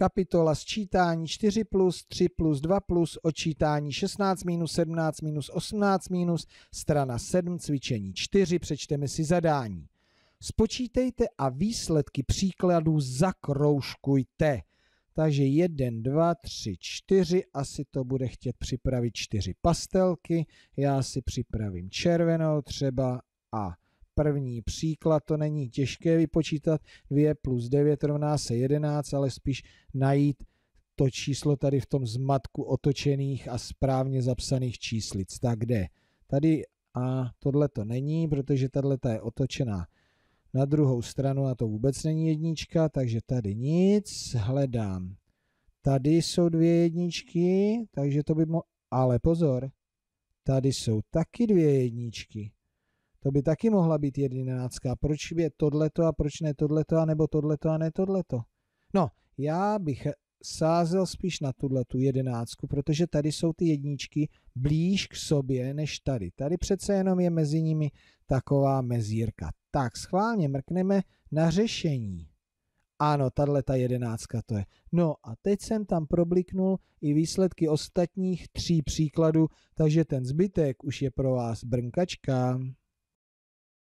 kapitola sčítání 4 plus, 3 plus, 2 plus, odčítání 16 minus, 17 minus, 18 minus, strana 7, cvičení 4, přečteme si zadání. Spočítejte a výsledky příkladů zakroužkujte. Takže 1, 2, 3, 4, asi to bude chtět připravit 4 pastelky, já si připravím červenou třeba a první příklad, to není těžké vypočítat, 2 plus 9 rovná se 11, ale spíš najít to číslo tady v tom zmatku otočených a správně zapsaných číslic. Tak kde? Tady a tohle to není, protože tahle je otočená na druhou stranu a to vůbec není jednička, takže tady nic, hledám. Tady jsou dvě jedničky, takže to by mo... Ale pozor, tady jsou taky dvě jedničky. To by taky mohla být jedenáctka. Proč je tohleto a proč ne tohleto, a nebo tohleto a ne tohleto? No, já bych sázel spíš na tuhle tu jedenáctku, protože tady jsou ty jedničky blíž k sobě než tady. Tady přece jenom je mezi nimi taková mezírka. Tak schválně mrkneme na řešení. Ano, tahle ta jedenáctka to je. No a teď jsem tam probliknul i výsledky ostatních tří příkladů, takže ten zbytek už je pro vás brnkačka.